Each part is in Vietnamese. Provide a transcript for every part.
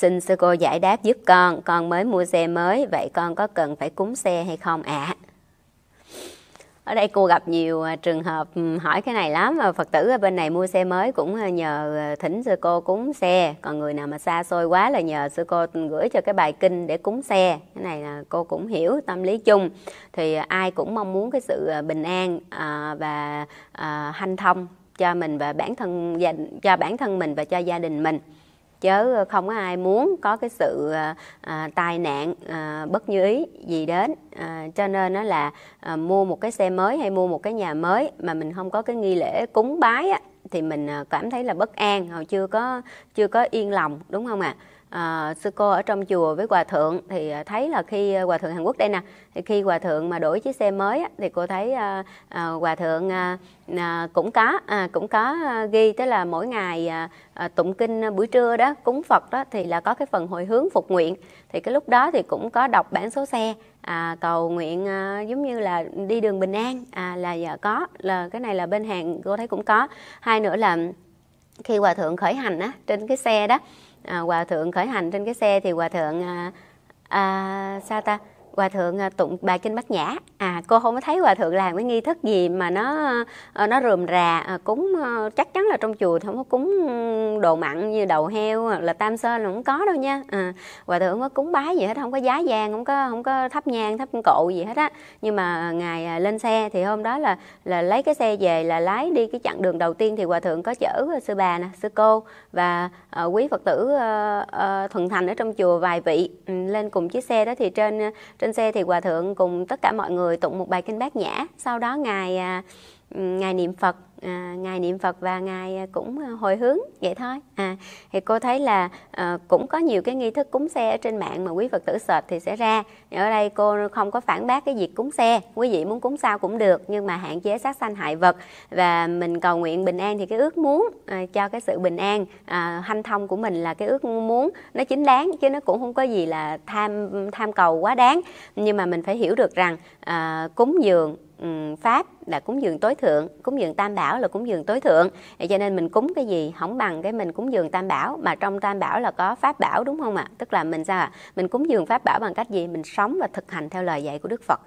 Xin sư cô giải đáp giúp con, con mới mua xe mới, vậy con có cần phải cúng xe hay không ạ? À? Ở đây cô gặp nhiều à, trường hợp ừ, hỏi cái này lắm, mà ờ, Phật tử ở bên này mua xe mới cũng à, nhờ à, thỉnh sư cô cúng xe, còn người nào mà xa xôi quá là nhờ sư cô gửi cho cái bài kinh để cúng xe. Cái này là cô cũng hiểu tâm lý chung, thì ai cũng mong muốn cái sự bình an và hanh thông cho mình và bản thân dành cho bản thân mình và cho gia đình mình chớ không có ai muốn có cái sự à, à, tai nạn à, bất như ý gì đến à, cho nên nó là à, mua một cái xe mới hay mua một cái nhà mới mà mình không có cái nghi lễ cúng bái á, thì mình à, cảm thấy là bất an họ chưa có chưa có yên lòng đúng không ạ à? à, sư cô ở trong chùa với hòa thượng thì à, thấy là khi à, hòa thượng Hàn Quốc đây nè thì khi hòa thượng mà đổi chiếc xe mới á, thì cô thấy à, à, hòa thượng à, à, cũng có à, cũng có à, ghi tức là mỗi ngày à, à, tụng kinh buổi trưa đó cúng Phật đó thì là có cái phần hồi hướng phục nguyện thì cái lúc đó thì cũng có đọc bản số xe à, cầu nguyện à, giống như là đi đường bình an à, là giờ có là cái này là bên hàng cô thấy cũng có hai nữa là khi hòa thượng khởi hành á trên cái xe đó à, hòa thượng khởi hành trên cái xe thì hòa thượng à, à, sao ta hòa thượng à, tụng bài kinh bát nhã à cô không có thấy hòa thượng làm cái nghi thức gì mà nó ờ, nó rườm rà à, cúng ờ, chắc chắn là trong chùa thì không có cúng đồ mặn như đầu heo hoặc là tam sơn là không có đâu nha à, hòa thượng không có cúng bái gì hết không có giá vàng không có không có thắp nhang thắp cộ gì hết á nhưng mà ngài à, lên xe thì hôm đó là là lấy cái xe về là lái đi cái chặng đường đầu tiên thì hòa thượng có chở sư bà nè sư cô và quý phật tử ờ, thuận thành ở trong chùa vài vị ừ, lên cùng chiếc xe đó thì trên trên xe thì Hòa Thượng cùng tất cả mọi người tụng một bài Kinh Bát Nhã. Sau đó Ngài à, ngài niệm phật à, ngài niệm phật và ngài à, cũng à, hồi hướng vậy thôi à thì cô thấy là à, cũng có nhiều cái nghi thức cúng xe ở trên mạng mà quý phật tử sợ thì sẽ ra ở đây cô không có phản bác cái việc cúng xe quý vị muốn cúng sao cũng được nhưng mà hạn chế sát sanh hại vật và mình cầu nguyện bình an thì cái ước muốn à, cho cái sự bình an à, hanh thông của mình là cái ước muốn nó chính đáng chứ nó cũng không có gì là tham tham cầu quá đáng nhưng mà mình phải hiểu được rằng à, cúng dường Ừ, pháp là cúng dường tối thượng cúng dường tam bảo là cúng dường tối thượng cho nên mình cúng cái gì không bằng cái mình cúng dường tam bảo mà trong tam bảo là có pháp bảo đúng không ạ tức là mình sao ạ mình cúng dường pháp bảo bằng cách gì mình sống và thực hành theo lời dạy của đức phật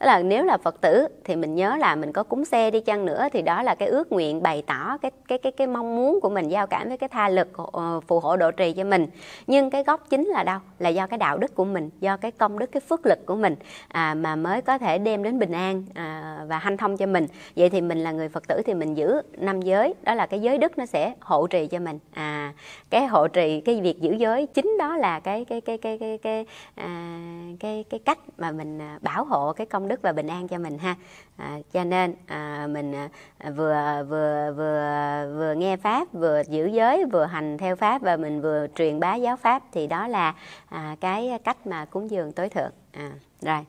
tức là nếu là phật tử thì mình nhớ là mình có cúng xe đi chăng nữa thì đó là cái ước nguyện bày tỏ cái cái cái cái mong muốn của mình giao cảm với cái tha lực ờ, phù hộ độ trì cho mình nhưng cái gốc chính là đâu là do cái đạo đức của mình do cái công đức cái phước lực của mình à, mà mới có thể đem đến bình an à, và hanh thông cho mình vậy thì mình là người phật tử thì mình giữ năm giới đó là cái giới đức nó sẽ hộ trì cho mình à cái hộ trì cái việc giữ giới chính đó là cái cái cái cái cái cái cái, à, cái, cái cách mà mình à, bảo hộ cái công đức và bình an cho mình ha à, cho nên à, mình à, vừa vừa vừa vừa nghe pháp vừa giữ giới vừa hành theo pháp và mình vừa truyền bá giáo pháp thì đó là à, cái cách mà cúng dường tối thượng à, rồi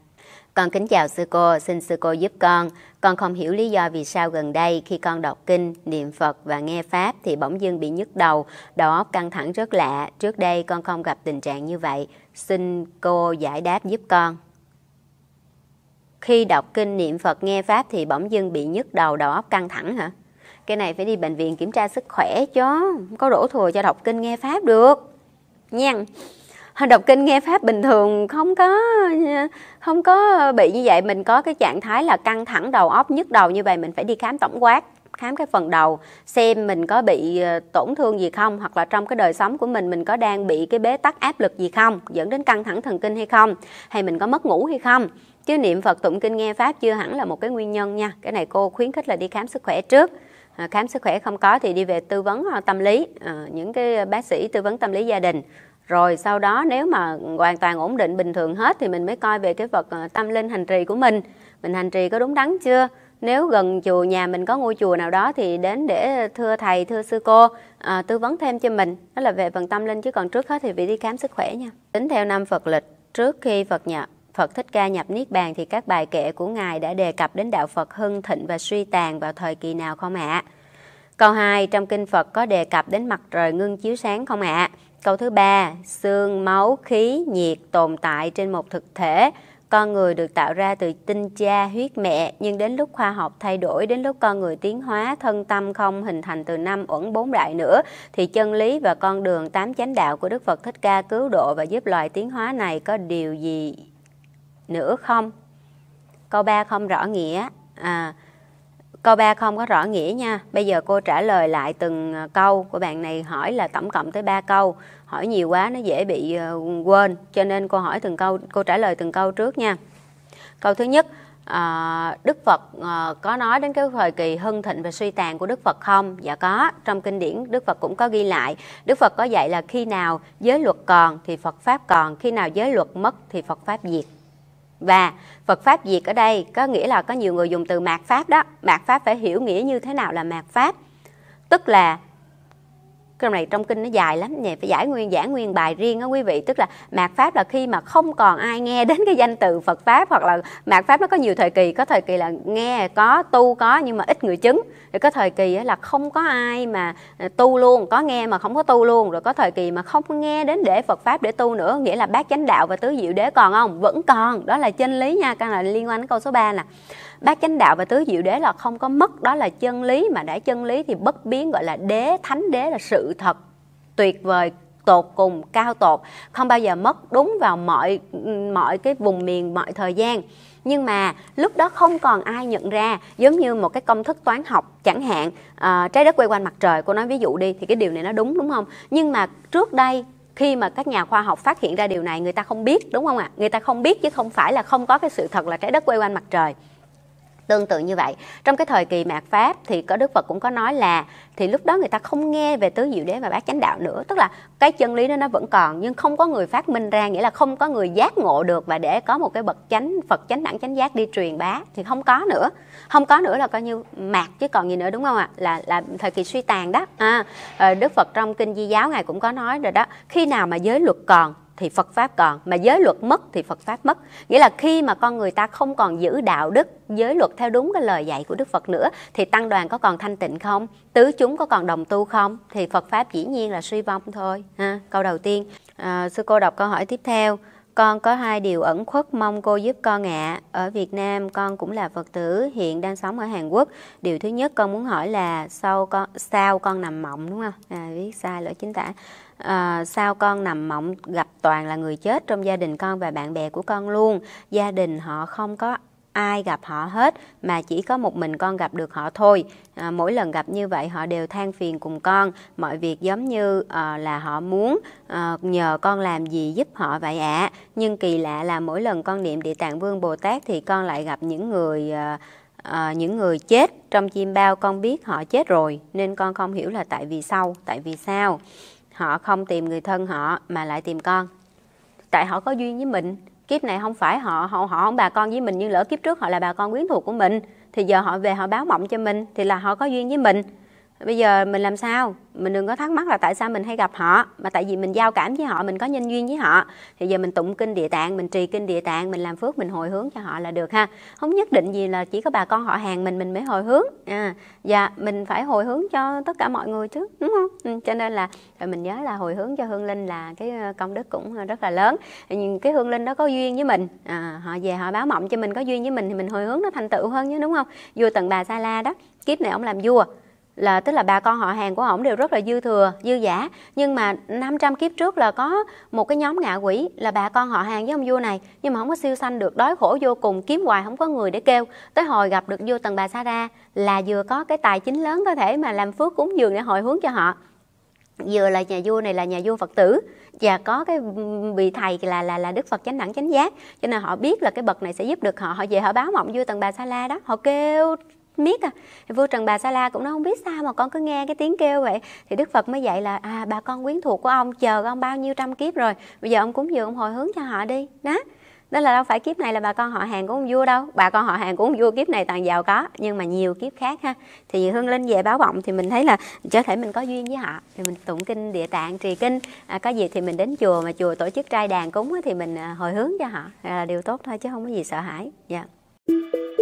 con kính chào sư cô, xin sư cô giúp con. Con không hiểu lý do vì sao gần đây khi con đọc kinh, niệm Phật và nghe Pháp thì bỗng dưng bị nhức đầu, đầu óc căng thẳng rất lạ. Trước đây con không gặp tình trạng như vậy. Xin cô giải đáp giúp con khi đọc kinh niệm Phật nghe Pháp thì bỗng dưng bị nhức đầu đầu óc căng thẳng hả? Cái này phải đi bệnh viện kiểm tra sức khỏe chứ, không có đổ thừa cho đọc kinh nghe Pháp được. Nha. Đọc kinh nghe Pháp bình thường không có không có bị như vậy, mình có cái trạng thái là căng thẳng đầu óc nhức đầu như vậy mình phải đi khám tổng quát khám cái phần đầu xem mình có bị ờ, tổn thương gì không hoặc là trong cái đời sống của mình mình có đang bị cái bế tắc áp lực gì không dẫn đến căng thẳng thần kinh hay không hay mình có mất ngủ hay không chứ niệm phật tụng kinh nghe pháp chưa hẳn là một cái nguyên nhân nha cái này cô khuyến khích là đi khám sức khỏe trước à, khám sức khỏe không có thì đi về tư vấn à, tâm lý à, những cái bác sĩ tư vấn tâm lý gia đình rồi sau đó nếu mà hoàn toàn ổn định bình thường hết thì mình mới coi về cái vật à, tâm linh hành trì của mình mình hành trì có đúng đắn chưa nếu gần chùa nhà mình có ngôi chùa nào đó thì đến để thưa thầy thưa sư cô à, tư vấn thêm cho mình đó là về phần tâm linh chứ còn trước hết thì phải đi khám sức khỏe nha tính theo năm phật lịch trước khi phật nhập Phật Thích Ca nhập Niết Bàn thì các bài kệ của Ngài đã đề cập đến đạo Phật hưng thịnh và suy tàn vào thời kỳ nào không ạ? À? Câu 2, trong kinh Phật có đề cập đến mặt trời ngưng chiếu sáng không ạ? À? Câu thứ ba, xương, máu, khí, nhiệt tồn tại trên một thực thể. Con người được tạo ra từ tinh cha, huyết mẹ, nhưng đến lúc khoa học thay đổi, đến lúc con người tiến hóa, thân tâm không hình thành từ năm uẩn bốn đại nữa, thì chân lý và con đường tám chánh đạo của Đức Phật Thích Ca cứu độ và giúp loài tiến hóa này có điều gì nữa không câu 3 không rõ nghĩa à, câu 3 không có rõ nghĩa nha bây giờ cô trả lời lại từng à, câu của bạn này hỏi là tổng cộng tới 3 câu hỏi nhiều quá nó dễ bị à, quên cho nên cô hỏi từng câu cô trả lời từng câu trước nha câu thứ nhất à, Đức Phật à, có nói đến cái thời kỳ hưng thịnh và suy tàn của Đức Phật không? Dạ có, trong kinh điển Đức Phật cũng có ghi lại. Đức Phật có dạy là khi nào giới luật còn thì Phật pháp còn, khi nào giới luật mất thì Phật pháp diệt và Phật pháp Việt ở đây có nghĩa là có nhiều người dùng từ mạt pháp đó mạt pháp phải hiểu nghĩa như thế nào là mạt pháp tức là cái này trong kinh nó dài lắm nhỉ phải giải nguyên giảng nguyên bài riêng đó quý vị tức là mạt pháp là khi mà không còn ai nghe đến cái danh từ phật pháp hoặc là mạt pháp nó có nhiều thời kỳ có thời kỳ là nghe có tu có nhưng mà ít người chứng rồi có thời kỳ là không có ai mà ờ, tu luôn có nghe mà không có tu luôn rồi có thời kỳ mà không nghe đến để phật pháp để tu nữa nghĩa là bát chánh đạo và tứ diệu đế còn không vẫn còn đó là chân lý nha căn là liên quan đến câu số 3 nè bác chánh đạo và tứ diệu đế là không có mất đó là chân lý mà đã chân lý thì bất biến gọi là đế thánh đế là sự thật tuyệt vời tột cùng cao tột không bao giờ mất đúng vào mọi mọi cái vùng miền mọi thời gian nhưng mà lúc đó không còn ai nhận ra giống như một cái công thức toán học chẳng hạn à, trái đất quay quanh mặt trời cô nói ví dụ đi thì cái điều này nó đúng đúng không nhưng mà trước đây khi mà các nhà khoa học phát hiện ra điều này người ta không biết đúng không ạ người ta không biết chứ không phải là không có cái sự thật là trái đất quay quanh mặt trời tương tự như vậy trong cái thời kỳ mạt pháp thì có đức phật cũng có nói là thì lúc đó người ta không nghe về tứ diệu đế và bát chánh đạo nữa tức là cái chân lý đó nó vẫn còn nhưng không có người phát minh ra nghĩa là không có người giác ngộ được và để có một cái bậc chánh phật chánh đẳng chánh giác đi truyền bá thì không có nữa không có nữa là coi như mạt chứ còn gì nữa đúng không ạ là là thời kỳ suy tàn đó à, ờ, đức phật trong kinh di giáo ngài cũng có nói rồi đó khi nào mà giới luật còn thì Phật pháp còn mà giới luật mất thì Phật pháp mất nghĩa là khi mà con người ta không còn giữ đạo đức giới luật theo đúng cái lời dạy của Đức Phật nữa thì tăng đoàn có còn thanh tịnh không tứ chúng có còn đồng tu không thì Phật pháp dĩ nhiên là suy vong thôi ha câu đầu tiên à, sư cô đọc câu hỏi tiếp theo con có hai điều ẩn khuất mong cô giúp con ạ. Ở Việt Nam con cũng là Phật tử, hiện đang sống ở Hàn Quốc. Điều thứ nhất con muốn hỏi là sau con sao con nằm mộng đúng không? À, viết sai lỗi chính tả. À, sao con nằm mộng gặp toàn là người chết trong gia đình con và bạn bè của con luôn. Gia đình họ không có ai gặp họ hết mà chỉ có một mình con gặp được họ thôi à, mỗi lần gặp như vậy họ đều than phiền cùng con mọi việc giống như à, là họ muốn à, nhờ con làm gì giúp họ vậy ạ à. nhưng kỳ lạ là mỗi lần con niệm địa tạng vương bồ tát thì con lại gặp những người à, à, những người chết trong chim bao con biết họ chết rồi nên con không hiểu là tại vì sao tại vì sao họ không tìm người thân họ mà lại tìm con tại họ có duyên với mình kiếp này không phải họ họ họ không bà con với mình nhưng lỡ kiếp trước họ là bà con quyến thuộc của mình thì giờ họ về họ báo mộng cho mình thì là họ có duyên với mình bây giờ mình làm sao mình đừng có thắc mắc là tại sao mình hay gặp họ mà tại vì mình giao cảm với họ mình có nhân duyên với họ thì giờ mình tụng kinh địa tạng mình trì kinh địa tạng mình làm phước mình hồi hướng cho họ là được ha không nhất định gì là chỉ có bà con họ hàng mình mình mới hồi hướng à dạ mình phải hồi hướng cho tất cả mọi người chứ đúng không ừ, cho nên là mình nhớ là hồi hướng cho hương linh là cái ờ, công đức cũng ờ, rất là lớn nhưng cái hương linh đó có duyên với mình à, họ về họ báo mộng cho mình có duyên với mình thì mình hồi hướng nó thành tựu hơn chứ đúng không vua tần bà sa la đó kiếp này ông làm vua là tức là bà con họ hàng của ổng đều rất là dư thừa dư giả nhưng mà 500 kiếp trước là có một cái nhóm ngạ quỷ là bà con họ hàng với ông vua này nhưng mà không có siêu sanh được đói khổ vô cùng kiếm hoài không có người để kêu tới hồi gặp được vua tần bà sa ra là vừa có cái tài chính lớn có thể mà làm phước cúng dường để hồi hướng cho họ vừa là nhà vua này là nhà vua phật tử và có cái vị thầy là là là đức phật chánh đẳng chánh giác cho nên họ biết là cái bậc này sẽ giúp được họ họ về họ báo mộng vua tần bà sa la đó họ kêu miết à vua trần bà sa la cũng nói không biết sao mà con cứ nghe cái tiếng kêu vậy thì đức phật mới dạy là à bà con quyến thuộc của ông chờ ông bao nhiêu trăm kiếp rồi bây giờ ông cúng dường ông hồi hướng cho họ đi đó đó là đâu phải kiếp này là bà con họ hàng của ông vua đâu bà con họ hàng của ông vua kiếp này toàn giàu có nhưng mà nhiều kiếp khác ha thì hương linh về báo vọng thì mình thấy là có thể mình có duyên với họ thì mình tụng kinh địa tạng trì kinh à, có gì thì mình đến chùa mà chùa tổ chức trai đàn cúng thì mình à, hồi hướng cho họ là điều tốt thôi chứ không có gì sợ hãi dạ yeah.